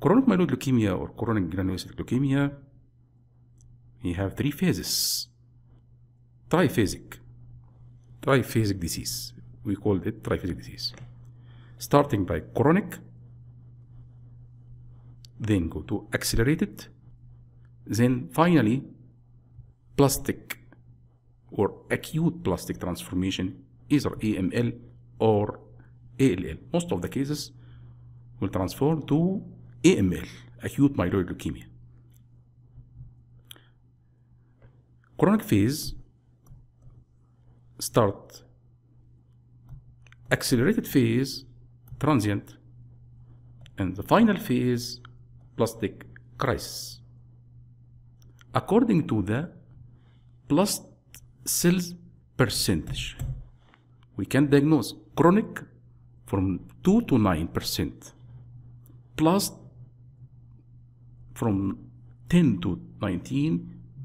Chronic myeloid leukemia or chronic granulocytic leukemia, we have three phases. Triphasic, triphasic disease. We call it triphasic disease. Starting by chronic, then go to accelerated, then finally plastic or acute plastic transformation, either AML or ALL. Most of the cases will transform to AML, acute myeloid leukemia. Chronic phase start accelerated phase transient and the final phase plastic crisis according to the plus cells percentage we can diagnose chronic from 2 to 9 percent plus from 10 to 19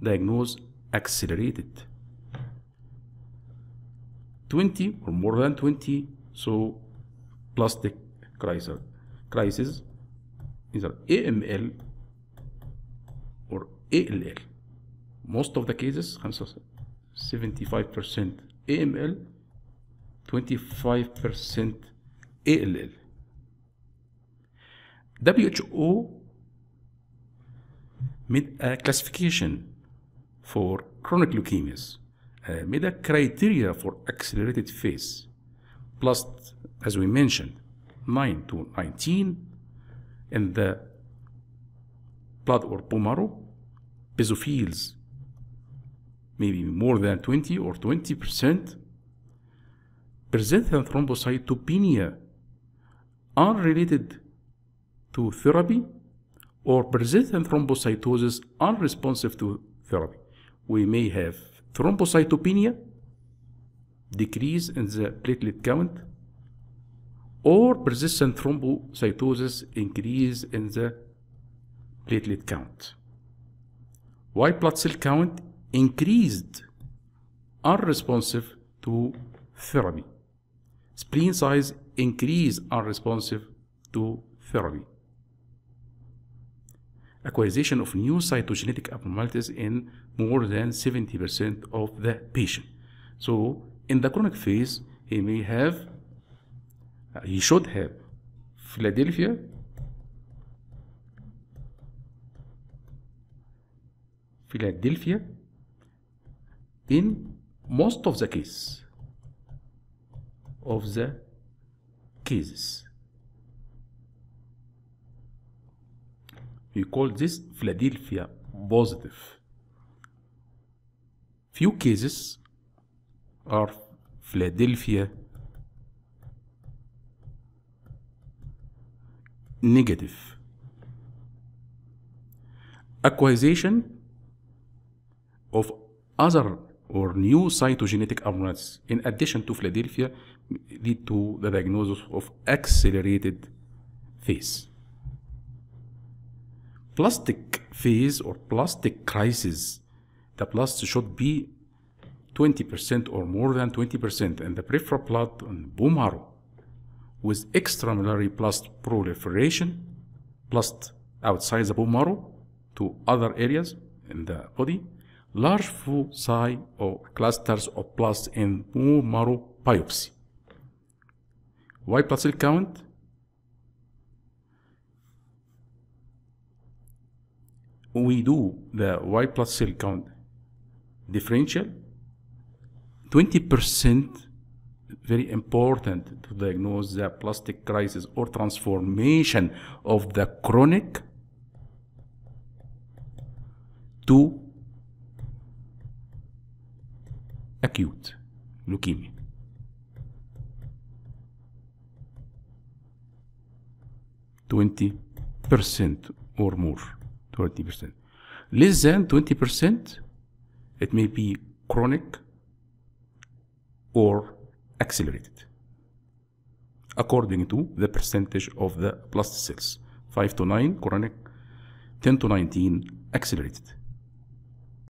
diagnose accelerated 20 or more than 20 so plastic crisis crisis is AML or ALL most of the cases 75% AML 25% ALL WHO Mid a uh, classification for chronic leukemias, uh, made a criteria for accelerated phase, plus, as we mentioned, 9 to 19 in the blood or bone basophils maybe more than 20 or 20 percent present thrombocytopenia unrelated to therapy or persistent thrombocytosis unresponsive to therapy. We may have thrombocytopenia, decrease in the platelet count, or persistent thrombocytosis increase in the platelet count. White blood cell count increased unresponsive to therapy. Spleen size increase unresponsive to therapy acquisition of new cytogenetic abnormalities in more than 70% of the patient. So in the chronic phase, he may have, uh, he should have Philadelphia Philadelphia in most of the case of the cases we call this Philadelphia positive. Few cases are Philadelphia negative. Acquisition of other or new cytogenetic abnormalities in addition to Philadelphia lead to the diagnosis of accelerated phase plastic phase or plastic crisis, the plus should be 20% or more than 20% and the peripheral blood and bone marrow with extramedullary plast proliferation, plast outside the bone marrow to other areas in the body, large foci or clusters of blasts in bone marrow biopsy. White blood count we do the Y plus cell count differential, 20% very important to diagnose the plastic crisis or transformation of the chronic to acute leukemia. Twenty percent or more. 20%. Less than 20%, it may be chronic or accelerated according to the percentage of the blast cells 5 to 9 chronic 10 to 19 accelerated